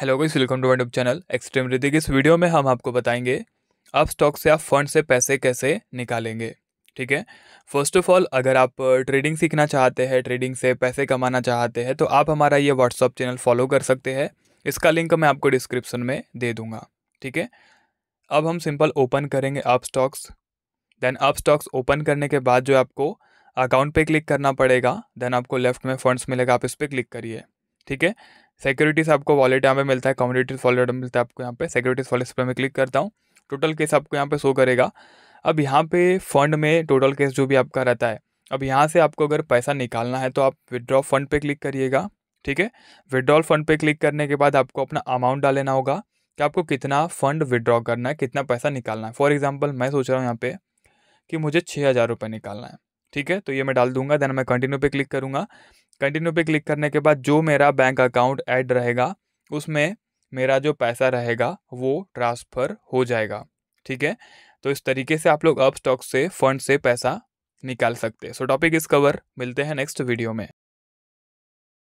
hello guys welcome to my YouTube channel extreme Riddick इस video में हम आपको बताएंगे आप स्टॉक से आप फंड से पैसे कैसे निकालेंगे ठीक है फर्स्ट ऑफ ऑल अगर आप ट्रेडिंग uh, सीखना चाहते हैं ट्रेडिंग से पैसे कमाना चाहते हैं तो आप हमारा ये व्हाट्सअप चैनल फॉलो कर सकते हैं इसका लिंक मैं आपको डिस्क्रिप्शन में दे दूँगा ठीक है अब हम सिंपल ओपन करेंगे आप स्टॉक्स देन आप स्टॉक्स ओपन करने के बाद जो आपको अकाउंट पर क्लिक करना पड़ेगा देन आपको लेफ्ट में फंड्स मिलेगा आप इस पर क्लिक करिए ठीक है सिक्योरिटीज आपको वॉलेट यहाँ पे मिलता है कम्युनिटीज वॉलेट मिलता है आपको यहाँ पे सिक्योरिटीज वॉलेट पर मैं क्लिक करता हूँ टोटल केस आपको यहाँ पे शो करेगा अब यहाँ पे फंड में टोटल केस जो भी आपका रहता है अब यहाँ से आपको अगर पैसा निकालना है तो आप विदड्रॉ फंड पे क्लिक करिएगा ठीक है विदड्रॉल फंड पे क्लिक करने के बाद आपको अपना अमाउंट डालना होगा कि आपको कितना फंड विड्रॉ करना है कितना पैसा निकालना है फॉर एग्जाम्पल मैं सोच रहा हूँ यहाँ पे कि मुझे छः हज़ार रुपये निकालना है ठीक है तो ये मैं डाल दूंगा देन मैं कंटिन्यू पे क्लिक करूँगा कंटिन्यू पे क्लिक करने के बाद जो मेरा बैंक अकाउंट ऐड रहेगा उसमें मेरा जो पैसा रहेगा वो ट्रांसफ़र हो जाएगा ठीक है तो इस तरीके से आप लोग अब स्टॉक से फंड से पैसा निकाल सकते हैं सो टॉपिक इस कवर मिलते हैं नेक्स्ट वीडियो में